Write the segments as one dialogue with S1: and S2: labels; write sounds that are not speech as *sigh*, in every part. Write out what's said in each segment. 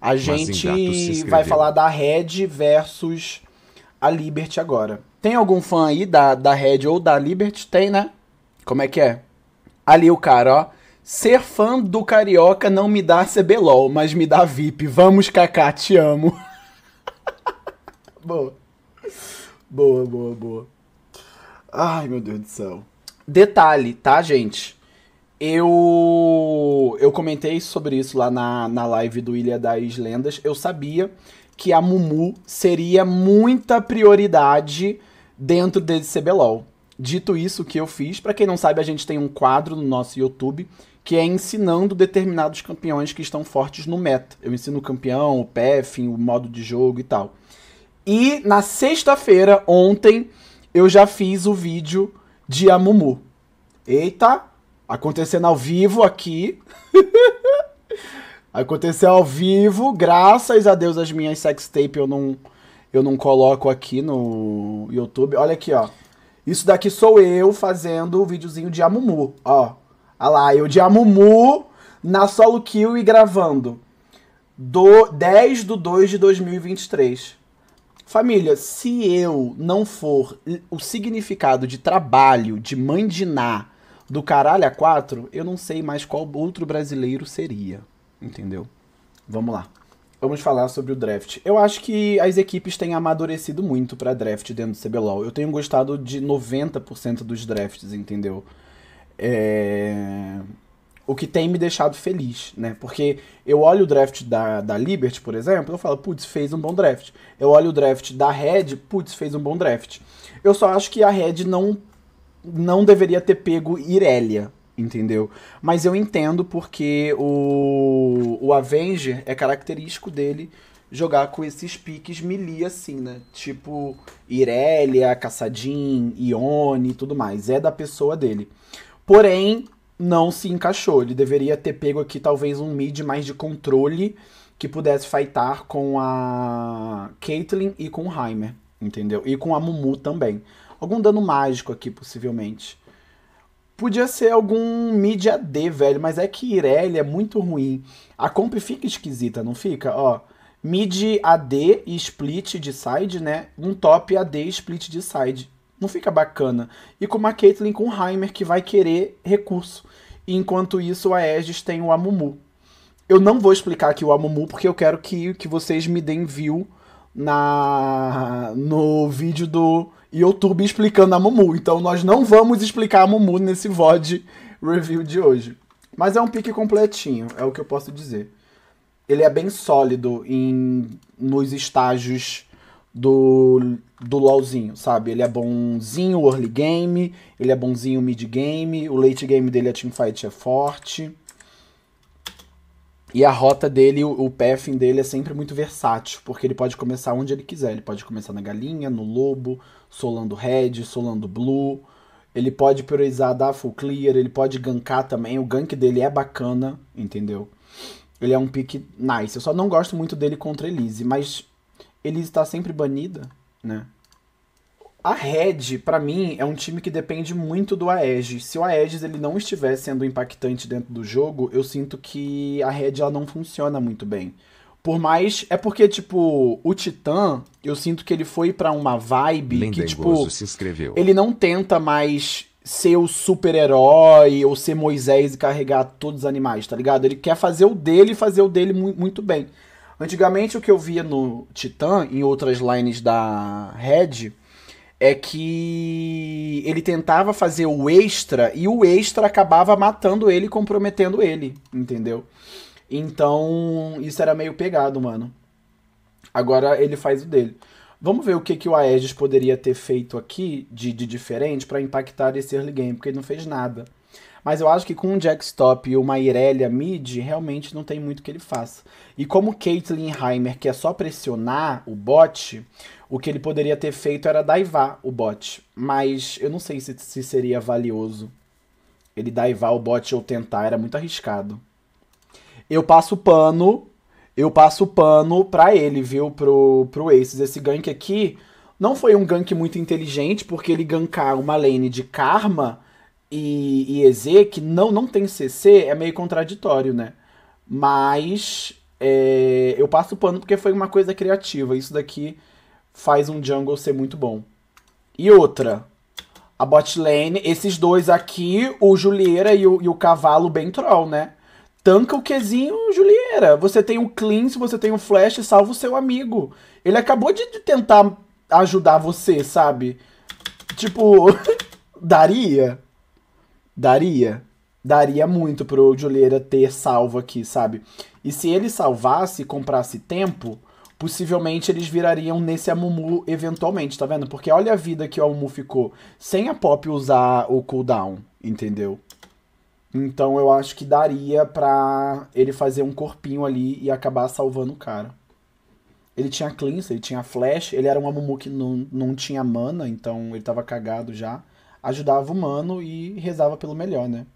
S1: A gente vai falar da Red versus a Liberty agora. Tem algum fã aí da, da Red ou da Liberty? Tem, né? Como é que é? Ali o cara, ó. Ser fã do Carioca não me dá CBLOL, mas me dá VIP. Vamos, Kaká, te amo. *laughs* boa. Boa, boa, boa. Ai, meu Deus do céu. Detalhe, tá, gente? Eu eu comentei sobre isso lá na, na live do Ilha das Lendas. Eu sabia que a Mumu seria muita prioridade dentro desse CBLOL. Dito isso, o que eu fiz, para quem não sabe, a gente tem um quadro no nosso YouTube que é ensinando determinados campeões que estão fortes no meta. Eu ensino o campeão, o PF, o modo de jogo e tal. E na sexta-feira, ontem, eu já fiz o vídeo de Amumu. Eita, acontecendo ao vivo aqui. *laughs* Aconteceu ao vivo, graças a Deus as minhas sextape eu não eu não coloco aqui no YouTube. Olha aqui, ó. Isso daqui sou eu fazendo o videozinho de Amumu, ó. Olha lá, eu de Amumu na solo kill e gravando. Do 10 do 2 de 2023. Família, se eu não for o significado de trabalho, de mandinar, do caralho a quatro, eu não sei mais qual outro brasileiro seria. Entendeu? Vamos lá. Vamos falar sobre o draft. Eu acho que as equipes têm amadurecido muito para draft dentro do CBLOL. Eu tenho gostado de 90% dos drafts, entendeu? É... O que tem me deixado feliz, né? Porque eu olho o draft da, da Liberty, por exemplo, eu falo, putz, fez um bom draft. Eu olho o draft da Red, putz, fez um bom draft. Eu só acho que a Red não não deveria ter pego Irelia, entendeu? Mas eu entendo porque o, o Avenger é característico dele jogar com esses piques melee assim, né? Tipo Irelia, Caçadin, Ione e tudo mais. É da pessoa dele. Porém, não se encaixou. Ele deveria ter pego aqui talvez um mid mais de controle que pudesse fightar com a Caitlyn e com o Heimer, entendeu? E com a Mumu também. Algum dano mágico aqui, possivelmente. Podia ser algum mídia D, velho, mas é que Irelia é muito ruim. A comp fica esquisita, não fica? Ó, mid AD e split de side, né? Um top AD e split de side. Não fica bacana. E com uma Caitlyn com Heimer que vai querer recurso. E enquanto isso, a Aegis tem o Amumu. Eu não vou explicar aqui o Amumu, porque eu quero que, que vocês me deem view na, no vídeo do YouTube explicando a Mumu. Então nós não vamos explicar a Mumu nesse VOD review de hoje. Mas é um pique completinho, é o que eu posso dizer. Ele é bem sólido em, nos estágios do, do LOLzinho, sabe? Ele é bonzinho early game, ele é bonzinho mid game, o late game dele a teamfight é forte. E a rota dele, o, o pathing dele é sempre muito versátil, porque ele pode começar onde ele quiser. Ele pode começar na galinha, no lobo, solando red, solando blue. Ele pode priorizar dar full clear, ele pode gankar também. O gank dele é bacana, entendeu? Ele é um pick nice. Eu só não gosto muito dele contra Elise, mas Elise tá sempre banida, né? A Red, para mim, é um time que depende muito do Aegis. Se o Aegis ele não estiver sendo impactante dentro do jogo, eu sinto que a Red ela não funciona muito bem. Por mais. É porque, tipo, o Titã, eu sinto que ele foi para uma vibe Lindengoso que, tipo. Se inscreveu. Ele não tenta mais ser o super-herói ou ser Moisés e carregar todos os animais, tá ligado? Ele quer fazer o dele e fazer o dele mu muito bem. Antigamente, o que eu via no Titã, em outras lines da Red, é que ele tentava fazer o extra e o extra acabava matando ele, comprometendo ele, entendeu? Então, isso era meio pegado, mano. Agora ele faz o dele. Vamos ver o que, que o Aegis poderia ter feito aqui de, de diferente para impactar esse early game, porque ele não fez nada. Mas eu acho que com o Jack Stop e uma Irelia mid, realmente não tem muito que ele faça. E como Caitlyn Heimer quer é só pressionar o bot, o que ele poderia ter feito era daivar o bot. Mas eu não sei se, se seria valioso ele daivar o bot ou tentar, era muito arriscado. Eu passo pano, eu passo pano pra ele, viu, pro, pro Aces. Esse gank aqui não foi um gank muito inteligente, porque ele gankar uma lane de Karma e, e EZ, que não, não tem CC, é meio contraditório, né? Mas é, eu passo o pano porque foi uma coisa criativa. Isso daqui faz um jungle ser muito bom. E outra, a bot lane, esses dois aqui, o Julieira e o, e o Cavalo bem troll, né? Tanca o Qzinho, Julieira. Você tem o um cleanse, você tem o um flash, salva o seu amigo. Ele acabou de tentar ajudar você, sabe? Tipo, *laughs* daria? daria. Daria muito pro Julieira ter salvo aqui, sabe? E se ele salvasse e comprasse tempo, possivelmente eles virariam nesse Amumu eventualmente, tá vendo? Porque olha a vida que o Amumu ficou sem a Pop usar o cooldown, entendeu? Então eu acho que daria pra ele fazer um corpinho ali e acabar salvando o cara. Ele tinha cleanse, ele tinha flash, ele era um Amumu que não, não tinha mana, então ele tava cagado já ajudava o humano e rezava pelo melhor, né?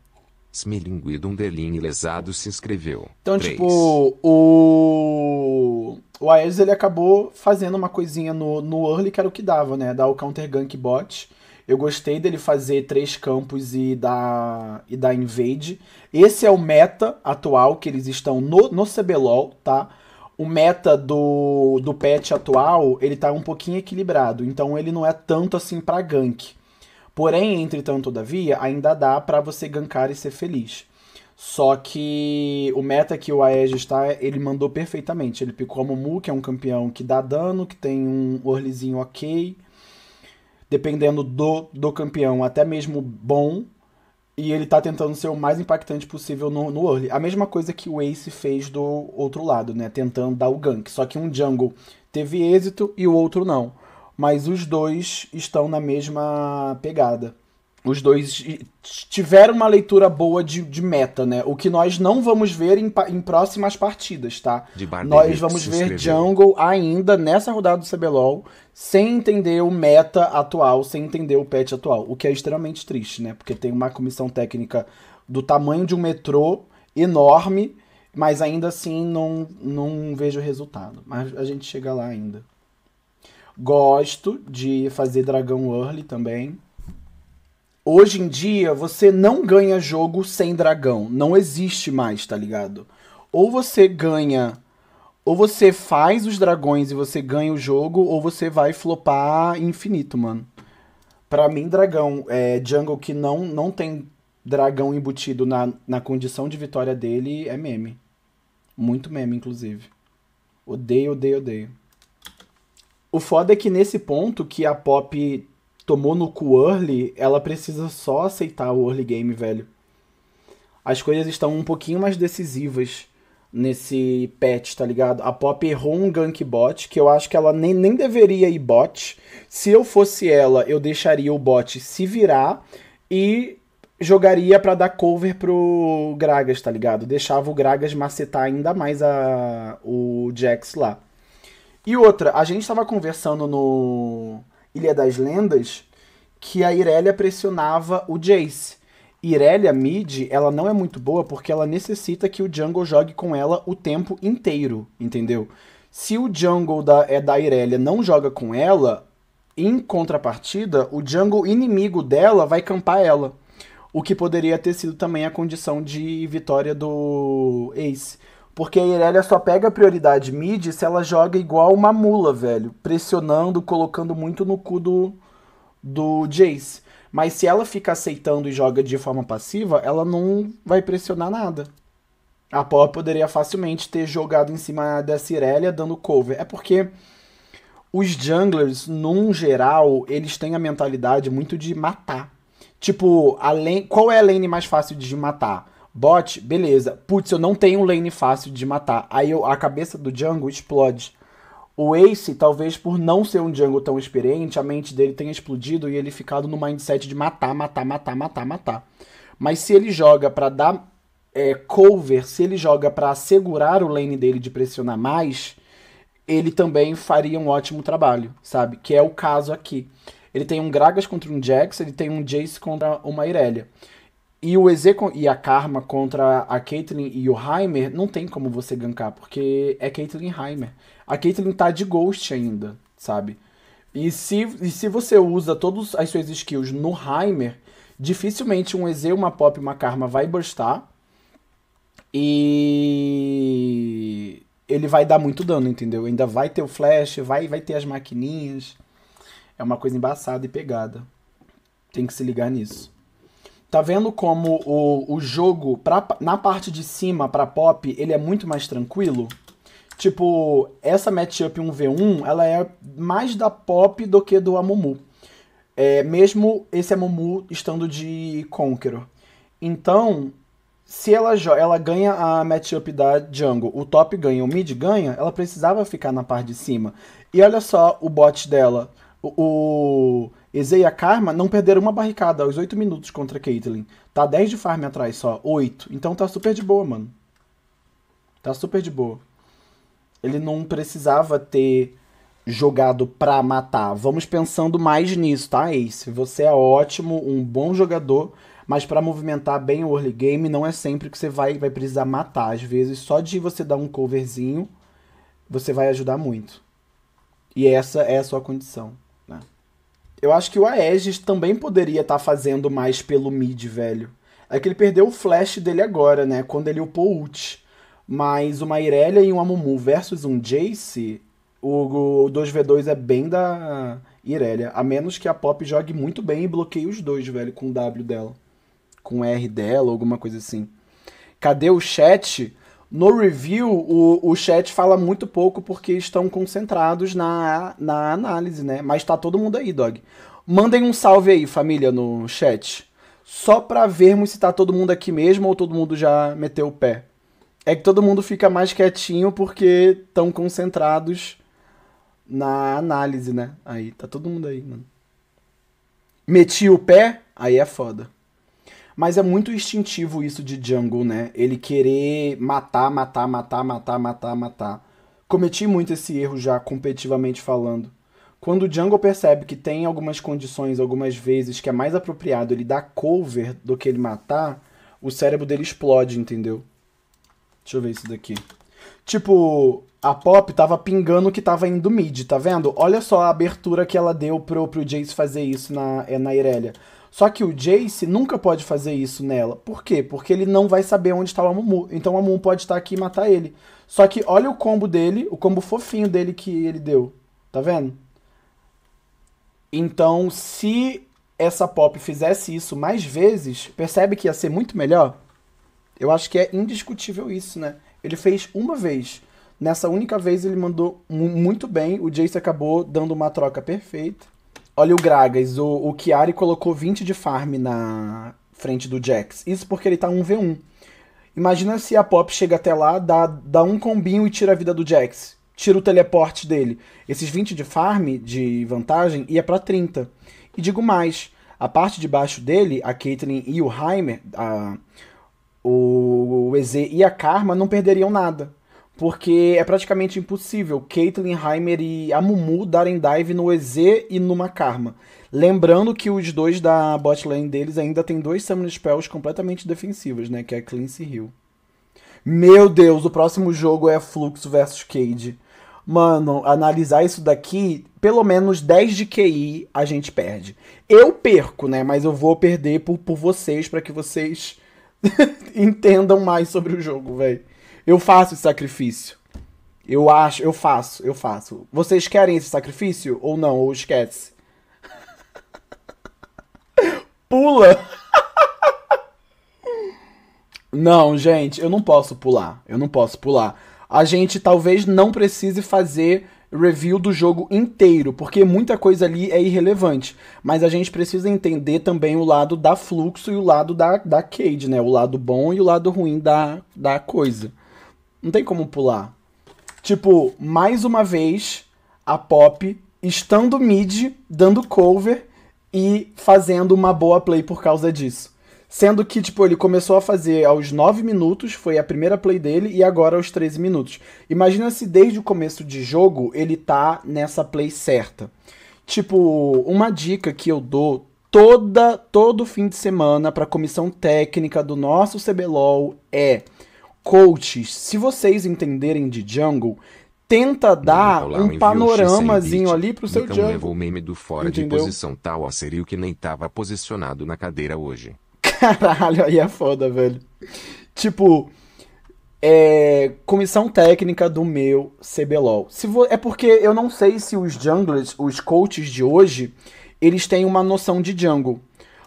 S1: Smilinguidum Delin lesado se inscreveu. Então, 3. tipo, o. O Aegis ele acabou fazendo uma coisinha no, no early que era o que dava, né? Dar o counter gank bot. Eu gostei dele fazer três campos e dar e dar invade. Esse é o meta atual que eles estão no, no CBLOL, tá? O meta do, do patch atual, ele tá um pouquinho equilibrado. Então ele não é tanto assim pra gank. Porém, entretanto, todavia, ainda dá para você gankar e ser feliz. Só que o meta que o Aegis está, ele mandou perfeitamente. Ele picou a Mumu, que é um campeão que dá dano, que tem um orlizinho ok. Dependendo do, do campeão, até mesmo bom. E ele tá tentando ser o mais impactante possível no, no early. A mesma coisa que o Ace fez do outro lado, né? Tentando dar o gank. Só que um jungle teve êxito e o outro não mas os dois estão na mesma pegada. Os dois tiveram uma leitura boa de, de meta, né? O que nós não vamos ver em, em próximas partidas, tá? nós vamos ver Jungle ainda nessa rodada do CBLOL, sem entender o meta atual, sem entender o patch atual. O que é extremamente triste, né? Porque tem uma comissão técnica do tamanho de um metrô enorme, mas ainda assim não, não vejo resultado. Mas a gente chega lá ainda. Gosto de fazer dragão early também. Hoje em dia, você não ganha jogo sem dragão. Não existe mais, tá ligado? Ou você ganha. Ou você faz os dragões e você ganha o jogo, ou você vai flopar infinito, mano. Pra mim, dragão é jungle que não, não tem dragão embutido na, na condição de vitória dele é meme. Muito meme, inclusive. Odeio, odeio, odeio. O foda é que nesse ponto que a Pop tomou no cu early, ela precisa só aceitar o early game, velho. As coisas estão um pouquinho mais decisivas nesse patch, tá ligado? A Pop errou um gank bot, que eu acho que ela nem, nem deveria ir bot. Se eu fosse ela, eu deixaria o bot se virar e jogaria para dar cover pro Gragas, tá ligado? Deixava o Gragas macetar ainda mais a, o Jax lá. E outra, a gente estava conversando no Ilha das Lendas que a Irelia pressionava o Jace. Irelia mid, ela não é muito boa porque ela necessita que o jungle jogue com ela o tempo inteiro, entendeu? Se o jungle da, é da Irelia não joga com ela, em contrapartida, o jungle inimigo dela vai campar ela. O que poderia ter sido também a condição de vitória do Ace. Porque a Irelia só pega a prioridade mid se ela joga igual uma mula, velho. Pressionando, colocando muito no cu do, do Jace. Mas se ela fica aceitando e joga de forma passiva, ela não vai pressionar nada. A Pó poderia facilmente ter jogado em cima dessa Irelia dando cover. É porque os junglers, num geral, eles têm a mentalidade muito de matar. Tipo, a lane, qual é a lane mais fácil de matar? Bot, beleza. Putz, eu não tenho um lane fácil de matar. Aí eu, a cabeça do Django explode. O Ace, talvez por não ser um Django tão experiente, a mente dele tenha explodido e ele ficado no mindset de matar, matar, matar, matar, matar. Mas se ele joga para dar é, cover, se ele joga para assegurar o lane dele de pressionar mais, ele também faria um ótimo trabalho, sabe? Que é o caso aqui. Ele tem um Gragas contra um Jax, ele tem um Jace contra uma Irelia. E o Eze e a Karma contra a Caitlyn e o Heimer, não tem como você gankar, porque é Caitlyn e Heimer. A Caitlyn tá de Ghost ainda, sabe? E se, e se você usa todas as suas skills no Heimer, dificilmente um Eze, uma Pop e uma Karma vai burstar. E ele vai dar muito dano, entendeu? Ainda vai ter o flash, vai, vai ter as maquininhas. É uma coisa embaçada e pegada. Tem que se ligar nisso. Tá vendo como o, o jogo pra, na parte de cima para pop ele é muito mais tranquilo? Tipo, essa matchup 1v1 ela é mais da pop do que do Amumu. É, mesmo esse Amumu estando de Conqueror. Então, se ela, ela ganha a matchup da jungle, o top ganha, o mid ganha, ela precisava ficar na parte de cima. E olha só o bot dela. o, o Ezei e a Karma não perderam uma barricada aos 8 minutos contra Caitlyn. Tá 10 de farm atrás só, 8. Então tá super de boa, mano. Tá super de boa. Ele não precisava ter jogado pra matar. Vamos pensando mais nisso, tá, Ace? Você é ótimo, um bom jogador, mas para movimentar bem o early game não é sempre que você vai, vai precisar matar. Às vezes, só de você dar um coverzinho, você vai ajudar muito. E essa é a sua condição. Eu acho que o Aegis também poderia estar tá fazendo mais pelo mid, velho. É que ele perdeu o flash dele agora, né? Quando ele upou ult. Mas uma Irelia e um Amumu versus um Jace, o, o 2v2 é bem da Irelia. A menos que a Pop jogue muito bem e bloqueie os dois, velho, com o W dela. Com o R dela, alguma coisa assim. Cadê o chat? No review, o, o chat fala muito pouco porque estão concentrados na, na análise, né? Mas tá todo mundo aí, dog. Mandem um salve aí, família, no chat. Só pra vermos se tá todo mundo aqui mesmo ou todo mundo já meteu o pé. É que todo mundo fica mais quietinho porque estão concentrados na análise, né? Aí tá todo mundo aí, mano. Meti o pé, aí é foda. Mas é muito instintivo isso de Django, né? Ele querer matar, matar, matar, matar, matar, matar. Cometi muito esse erro já, competitivamente falando. Quando o Django percebe que tem algumas condições, algumas vezes, que é mais apropriado ele dar cover do que ele matar, o cérebro dele explode, entendeu? Deixa eu ver isso daqui. Tipo, a Pop tava pingando que tava indo mid, tá vendo? Olha só a abertura que ela deu pro, pro Jace fazer isso na, na Irelia. Só que o Jace nunca pode fazer isso nela. Por quê? Porque ele não vai saber onde está o Amumu. Então o Amumu pode estar tá aqui e matar ele. Só que olha o combo dele, o combo fofinho dele que ele deu. Tá vendo? Então, se essa pop fizesse isso mais vezes, percebe que ia ser muito melhor? Eu acho que é indiscutível isso, né? Ele fez uma vez. Nessa única vez ele mandou muito bem. O Jace acabou dando uma troca perfeita. Olha o Gragas, o, o Chiari colocou 20 de farm na frente do Jax. Isso porque ele tá 1v1. Imagina se a Pop chega até lá, dá, dá um combinho e tira a vida do Jax. Tira o teleporte dele. Esses 20 de farm, de vantagem, ia para 30. E digo mais, a parte de baixo dele, a Caitlyn e o Heimer, a, o, o EZ e a Karma não perderiam nada porque é praticamente impossível Caitlyn Heimer e a Mumu darem dive no EZ e numa Karma. Lembrando que os dois da botlane deles ainda tem dois summon spells completamente defensivos, né? Que é Cleanse Hill. Meu Deus, o próximo jogo é Fluxo versus Cade. Mano, analisar isso daqui, pelo menos 10 de QI a gente perde. Eu perco, né? Mas eu vou perder por, por vocês para que vocês *laughs* entendam mais sobre o jogo, velho. Eu faço esse sacrifício. Eu acho, eu faço, eu faço. Vocês querem esse sacrifício ou não? Ou esquece? *laughs* Pula! *laughs* não, gente, eu não posso pular. Eu não posso pular. A gente talvez não precise fazer review do jogo inteiro, porque muita coisa ali é irrelevante. Mas a gente precisa entender também o lado da fluxo e o lado da, da Cade, né? O lado bom e o lado ruim da, da coisa. Não tem como pular. Tipo, mais uma vez, a Pop estando mid, dando cover e fazendo uma boa play por causa disso. Sendo que, tipo, ele começou a fazer aos 9 minutos, foi a primeira play dele, e agora aos 13 minutos. Imagina se desde o começo de jogo ele tá nessa play certa. Tipo, uma dica que eu dou toda todo fim de semana para a comissão técnica do nosso CBLOL é coaches, se vocês entenderem de jungle, tenta dar Olá, um panoramazinho ali pro seu Nicão jungle. levou o meme do fora Entendeu? de posição tal tá? a serio que nem tava posicionado na cadeira hoje. Caralho, aí é foda, velho. Tipo, é, comissão técnica do meu CBLOL. Se vo... É porque eu não sei se os junglers, os coaches de hoje, eles têm uma noção de jungle.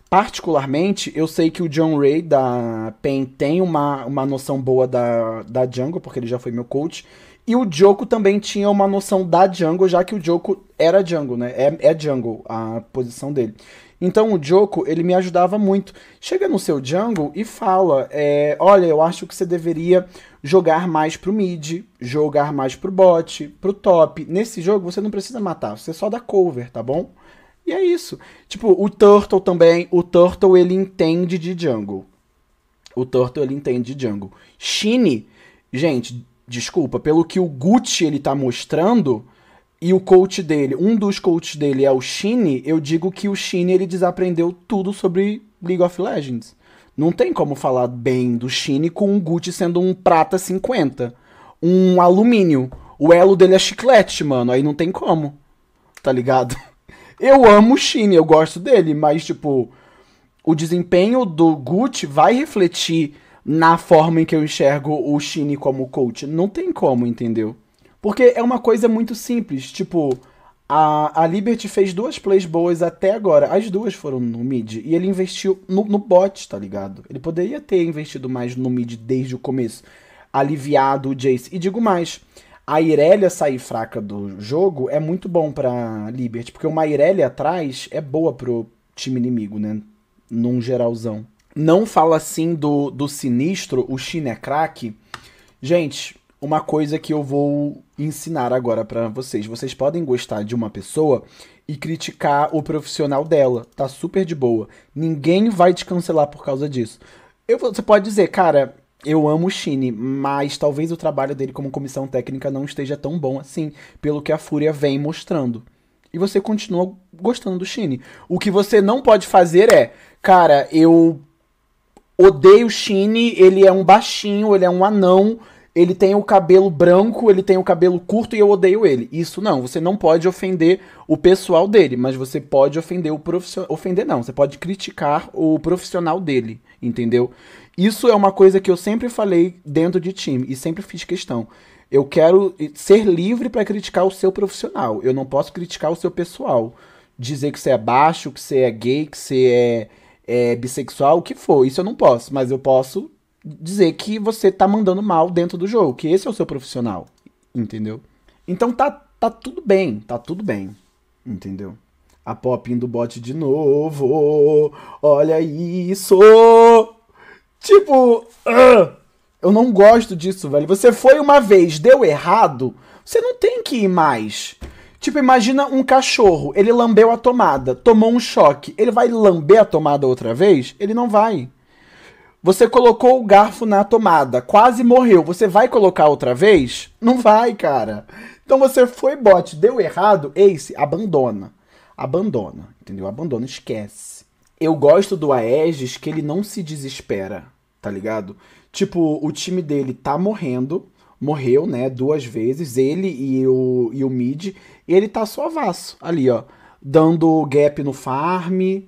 S1: Particularmente, eu sei que o John Ray da PEN tem uma, uma noção boa da, da Django, porque ele já foi meu coach. E o Joko também tinha uma noção da Django, já que o Joko era Django, né? É, é Django a posição dele. Então o Joko, ele me ajudava muito. Chega no seu Django e fala: é, Olha, eu acho que você deveria jogar mais pro mid, jogar mais pro bot, pro top. Nesse jogo você não precisa matar, você só dá cover, tá bom? E é isso. Tipo, o Turtle também, o Turtle ele entende de Django. O Turtle ele entende de Django. Shine, gente, desculpa, pelo que o Gucci ele tá mostrando e o coach dele, um dos coaches dele é o Shine, eu digo que o Shine ele desaprendeu tudo sobre League of Legends. Não tem como falar bem do Shine com o Gucci sendo um prata 50, um alumínio. O elo dele é chiclete, mano, aí não tem como. Tá ligado? *laughs* Eu amo o Chine, eu gosto dele, mas, tipo, o desempenho do Gucci vai refletir na forma em que eu enxergo o Chine como coach. Não tem como, entendeu? Porque é uma coisa muito simples. Tipo, a, a Liberty fez duas plays boas até agora. As duas foram no mid. E ele investiu no, no bot, tá ligado? Ele poderia ter investido mais no mid desde o começo. Aliviado o Jace. E digo mais, a Irelia sair fraca do jogo é muito bom pra Liberty, porque uma Irelia atrás é boa pro time inimigo, né? Num geralzão. Não fala assim do, do sinistro, o Shin é craque. Gente, uma coisa que eu vou ensinar agora para vocês. Vocês podem gostar de uma pessoa e criticar o profissional dela. Tá super de boa. Ninguém vai te cancelar por causa disso. Eu, você pode dizer, cara, eu amo o Shine, mas talvez o trabalho dele como comissão técnica não esteja tão bom assim, pelo que a Fúria vem mostrando. E você continua gostando do Shine. O que você não pode fazer é, cara, eu odeio o Shine, ele é um baixinho, ele é um anão, ele tem o cabelo branco, ele tem o cabelo curto e eu odeio ele. Isso não, você não pode ofender o pessoal dele, mas você pode ofender o profissional. Ofender não, você pode criticar o profissional dele, entendeu? Isso é uma coisa que eu sempre falei dentro de time e sempre fiz questão. Eu quero ser livre para criticar o seu profissional. Eu não posso criticar o seu pessoal. Dizer que você é baixo, que você é gay, que você é, é bissexual, o que for. Isso eu não posso. Mas eu posso dizer que você tá mandando mal dentro do jogo, que esse é o seu profissional. Entendeu? Então tá, tá tudo bem, tá tudo bem. Entendeu? A popinha do bot de novo. Olha isso! Tipo, uh, eu não gosto disso, velho. Você foi uma vez, deu errado, você não tem que ir mais. Tipo, imagina um cachorro, ele lambeu a tomada, tomou um choque, ele vai lamber a tomada outra vez? Ele não vai. Você colocou o garfo na tomada, quase morreu, você vai colocar outra vez? Não vai, cara. Então você foi bote, deu errado, Ace, abandona. Abandona, entendeu? Abandona, esquece eu gosto do Aegis que ele não se desespera, tá ligado? Tipo, o time dele tá morrendo, morreu, né, duas vezes, ele e o, e o mid, e ele tá suavaço ali, ó, dando gap no farm,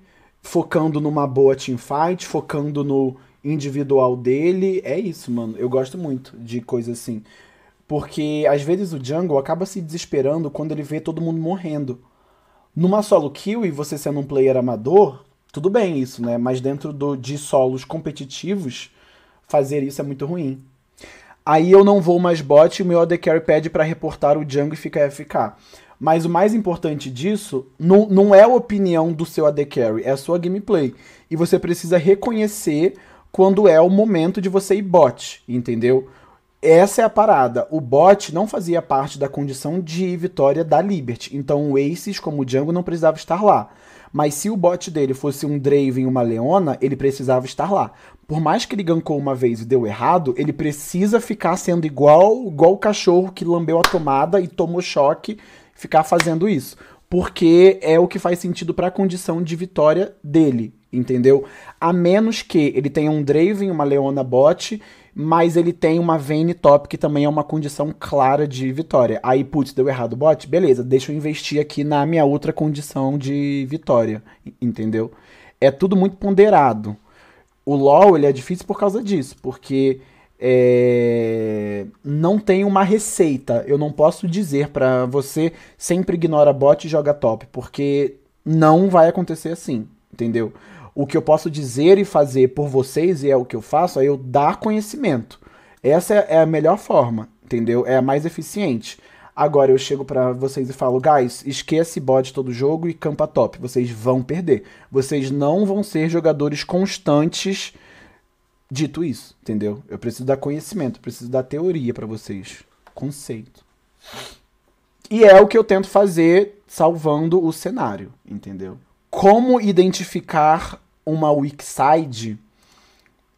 S1: focando numa boa teamfight, focando no individual dele, é isso, mano, eu gosto muito de coisa assim, porque às vezes o jungle acaba se desesperando quando ele vê todo mundo morrendo. Numa solo kill e você sendo um player amador, tudo bem isso, né? Mas dentro do, de solos competitivos, fazer isso é muito ruim. Aí eu não vou mais bot e o meu AD Carry pede para reportar o Django e fica FK. Mas o mais importante disso não, não é a opinião do seu AD Carry, é a sua gameplay. E você precisa reconhecer quando é o momento de você ir bot, entendeu? Essa é a parada. O bot não fazia parte da condição de vitória da Liberty, então o Aces, como o Django, não precisava estar lá. Mas se o bot dele fosse um Draven e uma Leona, ele precisava estar lá. Por mais que ele gankou uma vez e deu errado, ele precisa ficar sendo igual, igual o cachorro que lambeu a tomada e tomou choque, ficar fazendo isso. Porque é o que faz sentido para a condição de vitória dele, entendeu? A menos que ele tenha um Draven, uma Leona bot mas ele tem uma vein top, que também é uma condição clara de vitória. Aí, putz, deu errado o bot? Beleza, deixa eu investir aqui na minha outra condição de vitória, entendeu? É tudo muito ponderado. O LoL, ele é difícil por causa disso, porque é... não tem uma receita. Eu não posso dizer para você, sempre ignora bot e joga top, porque não vai acontecer assim, entendeu? o que eu posso dizer e fazer por vocês, e é o que eu faço, é eu dar conhecimento. Essa é, é a melhor forma, entendeu? É a mais eficiente. Agora eu chego para vocês e falo, guys, esquece bode todo jogo e campa top. Vocês vão perder. Vocês não vão ser jogadores constantes dito isso, entendeu? Eu preciso dar conhecimento, preciso dar teoria para vocês. Conceito. E é o que eu tento fazer salvando o cenário, entendeu? Como identificar uma weak side,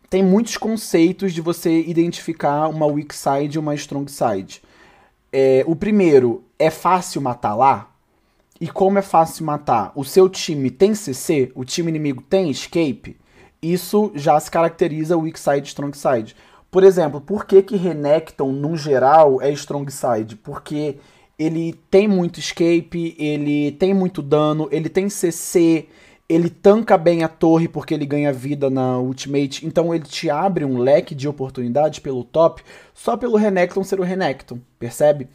S1: tem muitos conceitos de você identificar uma weak side e uma strong side. É, o primeiro, é fácil matar lá? E como é fácil matar? O seu time tem CC? O time inimigo tem escape? Isso já se caracteriza weak side, strong side. Por exemplo, por que que Renekton, num geral, é strong side? Porque ele tem muito escape, ele tem muito dano, ele tem CC, ele tanca bem a torre porque ele ganha vida na Ultimate, então ele te abre um leque de oportunidades pelo top só pelo Renekton ser o Renekton, percebe?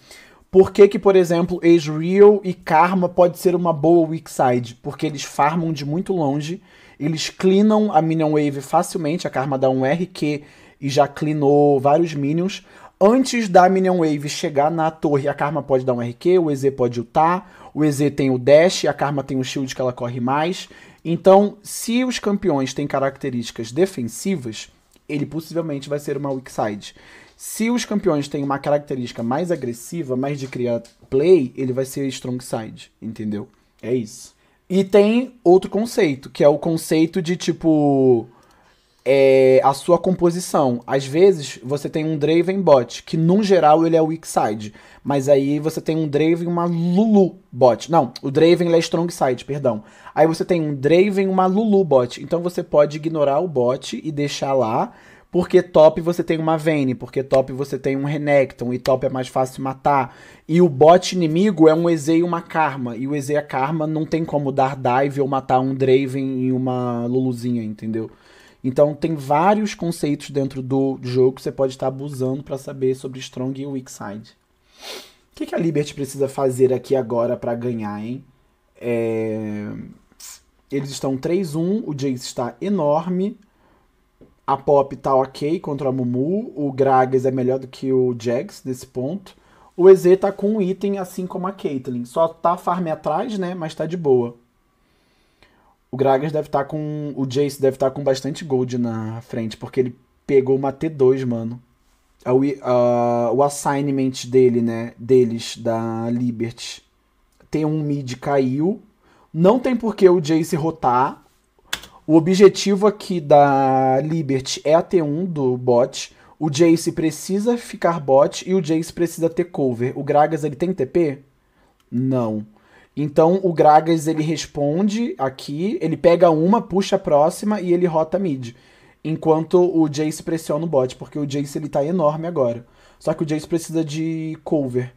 S1: Por que, que por exemplo, Ezreal e Karma pode ser uma boa weak side? Porque eles farmam de muito longe, eles clinam a minion wave facilmente, a Karma dá um RQ e já clinou vários minions, Antes da Minion Wave chegar na torre, a Karma pode dar um RQ, o EZ pode ultar, o EZ tem o dash, a Karma tem o shield que ela corre mais. Então, se os campeões têm características defensivas, ele possivelmente vai ser uma weak side. Se os campeões têm uma característica mais agressiva, mais de criar play, ele vai ser strong side, entendeu? É isso. E tem outro conceito, que é o conceito de tipo é, a sua composição. Às vezes você tem um Draven bot, que num geral ele é weak side. Mas aí você tem um Draven uma Lulu bot. Não, o Draven ele é strong side, perdão. Aí você tem um Draven uma Lulu bot. Então você pode ignorar o bot e deixar lá. Porque top você tem uma Vayne, porque top você tem um Renekton, e top é mais fácil matar. E o bot inimigo é um Eze e uma Karma. E o Eze e a Karma não tem como dar dive ou matar um Draven e uma Luluzinha, entendeu? Então tem vários conceitos dentro do jogo que você pode estar abusando para saber sobre strong e weak side. O que, que a Liberty precisa fazer aqui agora para ganhar, hein? É... Eles estão 3-1, o Jace está enorme, a Pop tá ok contra a Mumu, o Gragas é melhor do que o Jax nesse ponto. O EZ tá com um item assim como a Caitlyn, só tá farm atrás, né, mas tá de boa o Gragas deve estar tá com. O Jace deve estar tá com bastante gold na frente, porque ele pegou uma T2, mano. O, o assignment dele, né? Deles, da Liberty. Tem um mid caiu. Não tem por que o Jace rotar. O objetivo aqui da Liberty é a T1 do bot. O Jace precisa ficar bot e o Jace precisa ter cover. O Gragas ele tem TP? Não. Então o Gragas ele responde aqui, ele pega uma, puxa a próxima e ele rota mid. Enquanto o Jace pressiona o bot, porque o Jace ele tá enorme agora. Só que o Jace precisa de cover.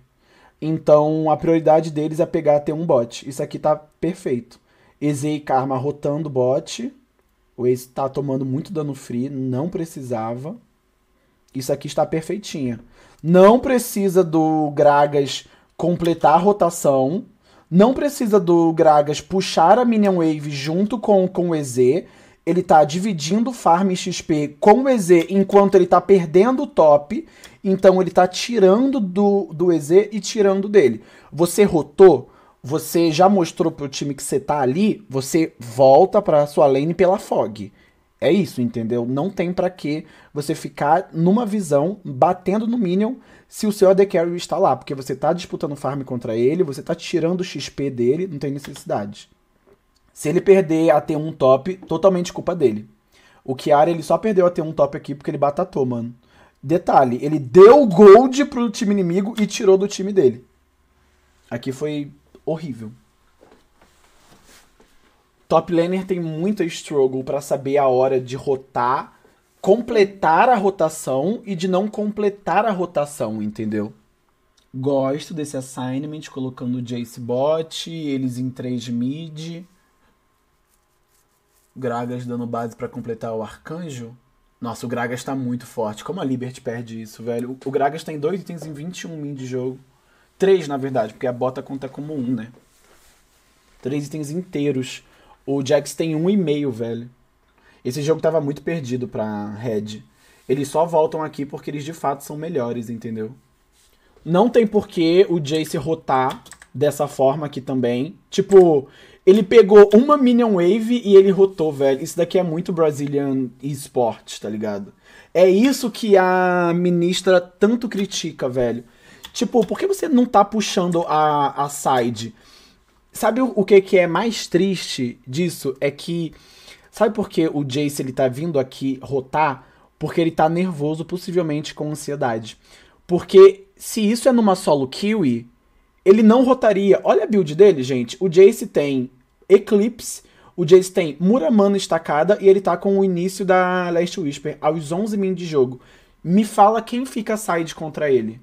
S1: Então a prioridade deles é pegar ter um bot. Isso aqui tá perfeito. Eze e Karma rotando o bot. O Ace tá tomando muito dano free, não precisava. Isso aqui está perfeitinho. Não precisa do Gragas completar a rotação não precisa do Gragas puxar a Minion Wave junto com, com o EZ. Ele tá dividindo farm farm XP com o EZ enquanto ele tá perdendo o top. Então ele tá tirando do, do EZ e tirando dele. Você rotou, você já mostrou pro time que você tá ali, você volta pra sua lane pela fog. É isso, entendeu? Não tem para que você ficar numa visão, batendo no Minion, se o seu AD Carry está lá, porque você está disputando farm contra ele, você está tirando o XP dele, não tem necessidade. Se ele perder a T1 top, totalmente culpa dele. O Kiara, ele só perdeu a T1 top aqui porque ele batatou, mano. Detalhe, ele deu gold pro time inimigo e tirou do time dele. Aqui foi horrível. Top laner tem muita struggle para saber a hora de rotar completar a rotação e de não completar a rotação, entendeu? Gosto desse assignment, colocando o Jace Bot, eles em 3 mid. Gragas dando base para completar o Arcanjo. Nossa, o Gragas tá muito forte. Como a Liberty perde isso, velho? O Gragas tem tá dois itens em 21 min de jogo. Três, na verdade, porque a bota conta como um, né? Três itens inteiros. O Jax tem um e meio, velho. Esse jogo tava muito perdido pra Red. Eles só voltam aqui porque eles de fato são melhores, entendeu? Não tem porquê o Jace rotar dessa forma aqui também. Tipo, ele pegou uma Minion Wave e ele rotou, velho. Isso daqui é muito Brazilian Esport, tá ligado? É isso que a ministra tanto critica, velho. Tipo, por que você não tá puxando a, a side? Sabe o, o que, que é mais triste disso? É que Sabe por que o Jace ele tá vindo aqui rotar? Porque ele tá nervoso, possivelmente com ansiedade. Porque se isso é numa solo Kiwi, ele não rotaria. Olha a build dele, gente. O Jace tem Eclipse, o Jace tem Muramana estacada e ele tá com o início da Last Whisper aos 11 min de jogo. Me fala quem fica side contra ele.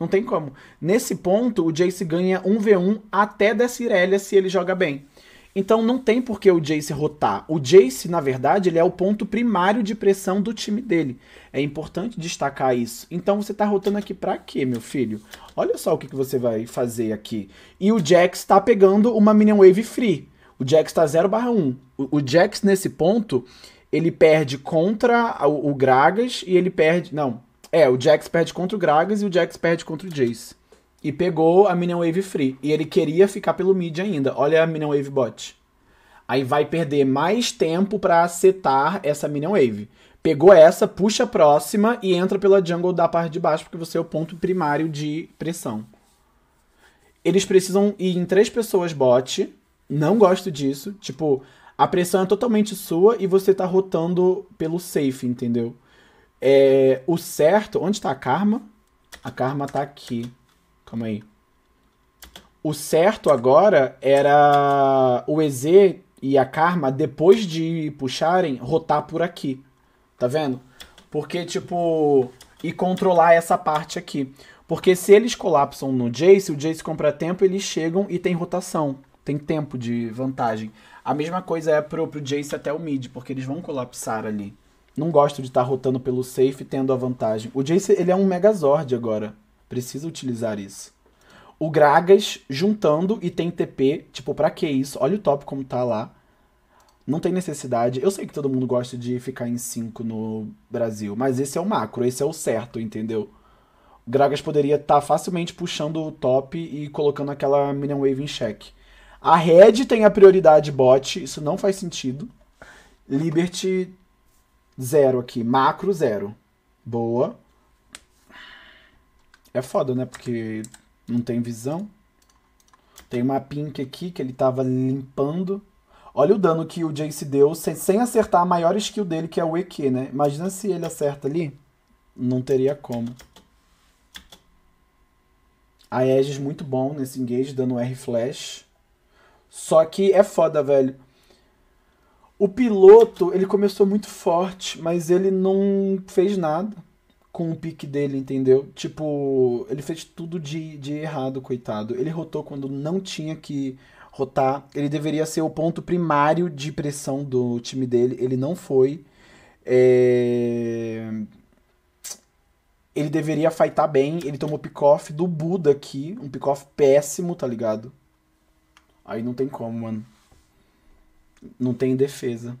S1: Não tem como. Nesse ponto, o Jace ganha 1v1 até dessa Irelia se ele joga bem. Então não tem por que o Jace rotar. O Jace, na verdade, ele é o ponto primário de pressão do time dele. É importante destacar isso. Então você tá rotando aqui para quê, meu filho? Olha só o que, que você vai fazer aqui. E o Jax está pegando uma Minion Wave Free. O Jax está 0 1. O, o Jax, nesse ponto, ele perde contra o, o Gragas e ele perde... Não, é, o Jax perde contra o Gragas e o Jax perde contra o Jace e pegou a Minion Wave Free. E ele queria ficar pelo mid ainda. Olha a Minion Wave Bot. Aí vai perder mais tempo para setar essa Minion Wave. Pegou essa, puxa a próxima e entra pela jungle da parte de baixo, porque você é o ponto primário de pressão. Eles precisam ir em três pessoas bot. Não gosto disso. Tipo, a pressão é totalmente sua e você tá rotando pelo safe, entendeu? É, o certo. Onde tá a Karma? A Karma tá aqui. Calma aí. O certo agora era o EZ e a Karma, depois de puxarem, rotar por aqui. Tá vendo? Porque, tipo. E controlar essa parte aqui. Porque se eles colapsam no Jace, o Jace compra tempo, eles chegam e tem rotação. Tem tempo de vantagem. A mesma coisa é pro, pro Jace até o mid, porque eles vão colapsar ali. Não gosto de estar tá rotando pelo safe tendo a vantagem. O Jace, ele é um Megazord agora. Precisa utilizar isso. O Gragas juntando e tem TP, tipo, pra que isso? Olha o top como tá lá. Não tem necessidade. Eu sei que todo mundo gosta de ficar em 5 no Brasil, mas esse é o macro, esse é o certo, entendeu? O Gragas poderia estar tá facilmente puxando o top e colocando aquela Minion Wave em xeque. A Red tem a prioridade bot, isso não faz sentido. Liberty, zero aqui. Macro, zero. Boa. É foda, né? Porque não tem visão. Tem uma pink aqui que ele tava limpando. Olha o dano que o Jace deu sem, sem acertar a maior skill dele, que é o EQ, né? Imagina se ele acerta ali. Não teria como. A Aegis muito bom nesse engage, dando R flash. Só que é foda, velho. O piloto, ele começou muito forte, mas ele não fez nada com o pique dele, entendeu? Tipo, ele fez tudo de, de errado, coitado. Ele rotou quando não tinha que rotar. Ele deveria ser o ponto primário de pressão do time dele. Ele não foi. É... Ele deveria fightar bem. Ele tomou pick-off do Buda aqui. Um pick-off péssimo, tá ligado? Aí não tem como, mano. Não tem defesa.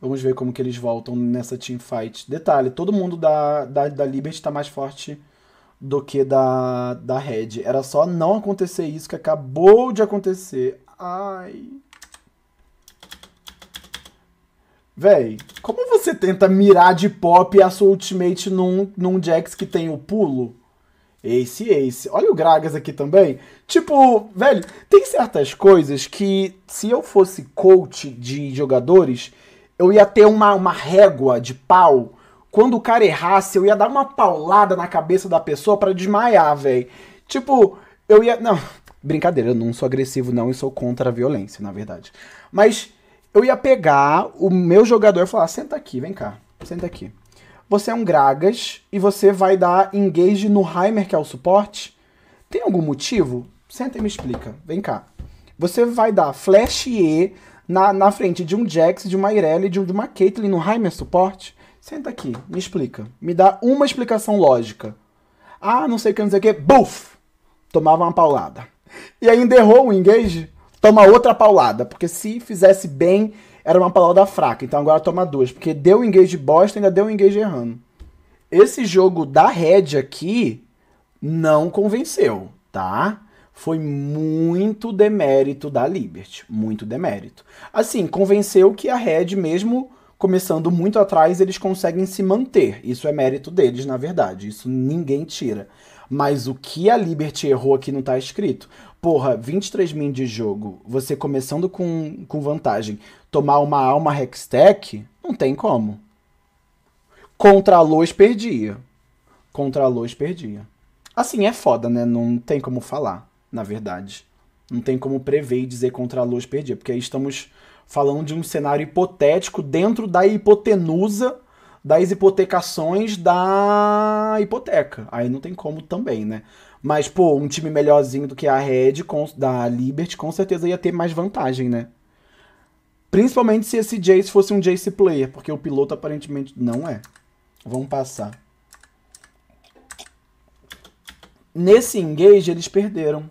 S1: Vamos ver como que eles voltam nessa teamfight. Detalhe, todo mundo da, da, da Liberty tá mais forte do que da, da Red. Era só não acontecer isso que acabou de acontecer. Ai. Véi, como você tenta mirar de pop a sua ultimate num, num Jax que tem o pulo? Ace, Ace. Olha o Gragas aqui também. Tipo, velho, tem certas coisas que se eu fosse coach de jogadores, eu ia ter uma, uma régua de pau. Quando o cara errasse, eu ia dar uma paulada na cabeça da pessoa para desmaiar, velho. Tipo, eu ia. Não, *laughs* brincadeira, eu não sou agressivo, não, e sou contra a violência, na verdade. Mas eu ia pegar o meu jogador e falar: senta aqui, vem cá, senta aqui. Você é um Gragas e você vai dar engage no Heimer, que é o suporte? Tem algum motivo? Senta e me explica, vem cá. Você vai dar flash E na, na frente de um Jax, de uma Irelia, de, um, de uma Caitlyn no Heimer Suporte? Senta aqui, me explica. Me dá uma explicação lógica. Ah, não sei o que, não sei o que. Buf! Tomava uma paulada. E ainda errou o engage, toma outra paulada. Porque se fizesse bem, era uma paulada fraca. Então agora toma duas. Porque deu engage bosta, ainda deu engage errando. Esse jogo da Red aqui não convenceu, tá? foi muito demérito da Liberty, muito demérito. Assim, convenceu que a Red, mesmo começando muito atrás, eles conseguem se manter. Isso é mérito deles, na verdade, isso ninguém tira. Mas o que a Liberty errou aqui não tá escrito. Porra, 23 min de jogo, você começando com, com vantagem, tomar uma alma Hextech, não tem como. Contra a Lois perdia. Contra a Lois perdia. Assim, é foda, né? Não tem como falar na verdade. Não tem como prever e dizer contra a luz perdida, porque aí estamos falando de um cenário hipotético dentro da hipotenusa das hipotecações da hipoteca. Aí não tem como também, né? Mas, pô, um time melhorzinho do que a Red com, da Liberty com certeza ia ter mais vantagem, né? Principalmente se esse Jace fosse um Jace player, porque o piloto aparentemente não é. Vamos passar. Nesse engage, eles perderam.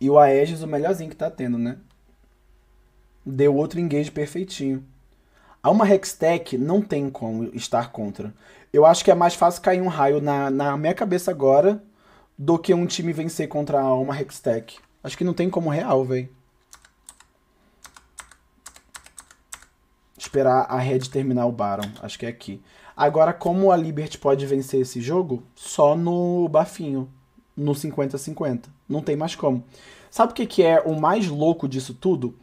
S1: E o Aegis, o melhorzinho que tá tendo, né? Deu outro engage perfeitinho. A uma Hextech não tem como estar contra. Eu acho que é mais fácil cair um raio na, na minha cabeça agora do que um time vencer contra a uma Hextech. Acho que não tem como real, velho. Esperar a Red terminar o Baron. Acho que é aqui. Agora, como a Liberty pode vencer esse jogo? Só no bafinho. No 50-50 não tem mais como. Sabe o que, que é o mais louco disso tudo?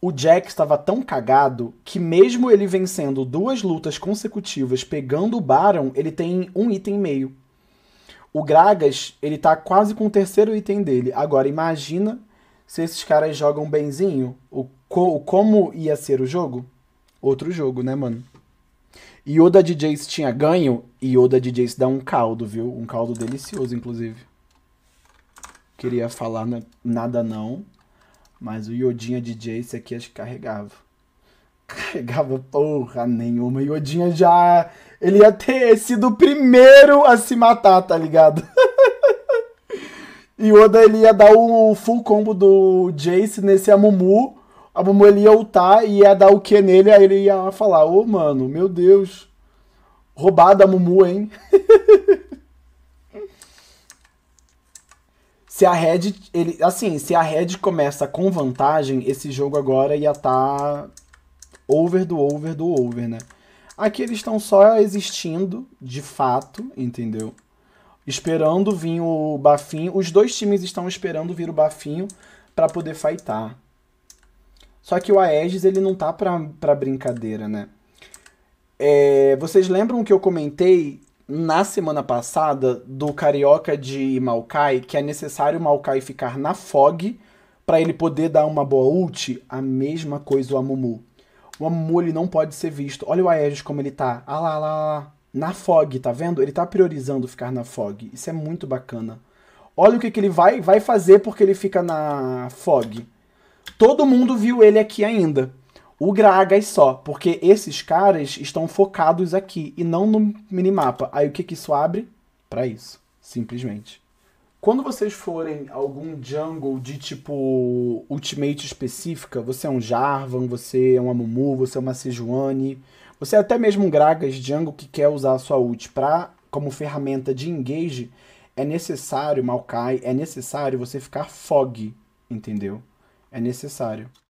S1: O Jack estava tão cagado que, mesmo ele vencendo duas lutas consecutivas pegando o Baron, ele tem um item e meio. O Gragas, ele tá quase com o terceiro item dele. Agora, imagina se esses caras jogam benzinho. O, co como ia ser o jogo? Outro jogo, né, mano? Yoda DJs tinha ganho e Yoda DJs dá um caldo, viu? Um caldo delicioso, inclusive queria falar na, nada não, mas o Iodinha DJ esse aqui acho que carregava. *laughs* Carregava porra nenhuma. O Iodinha já. Ele ia ter sido o primeiro a se matar, tá ligado? e *laughs* Oda ele ia dar o full combo do Jace nesse Amumu. A Mumu ele ia ultar e ia dar o que nele, aí ele ia falar: Ô oh, mano, meu Deus, roubada a Mumu, hein? *laughs* Se a Red, ele, assim, se a Red começa com vantagem, esse jogo agora ia tá over do over do over, né? Aqui eles estão só existindo, de fato, entendeu? Esperando vir o bafinho. Os dois times estão esperando vir o bafinho para poder fightar. Só que o Aegis, ele não tá pra, pra brincadeira, né? É, vocês lembram que eu comentei na semana passada do Carioca de Maokai que é necessário o Maokai ficar na fog para ele poder dar uma boa ult, a mesma coisa o Amumu. O Amumu ele não pode ser visto. Olha o Aegis como ele tá. Ah lá, lá, lá. Na fog, tá vendo? Ele tá priorizando ficar na fog. Isso é muito bacana. Olha o que, que ele vai, vai fazer porque ele fica na fog. Todo mundo viu ele aqui ainda. O Gragas só, porque esses caras estão focados aqui e não no minimapa. Aí o que, que isso abre? Para isso, simplesmente. Quando vocês forem algum jungle de tipo ultimate específica, você é um Jarvan, você é um Amumu, você é uma Sejuani, você é até mesmo um Gragas jungle que quer usar a sua ult pra, como ferramenta de engage, é necessário, Maokai, é necessário você ficar fog, entendeu? É necessário.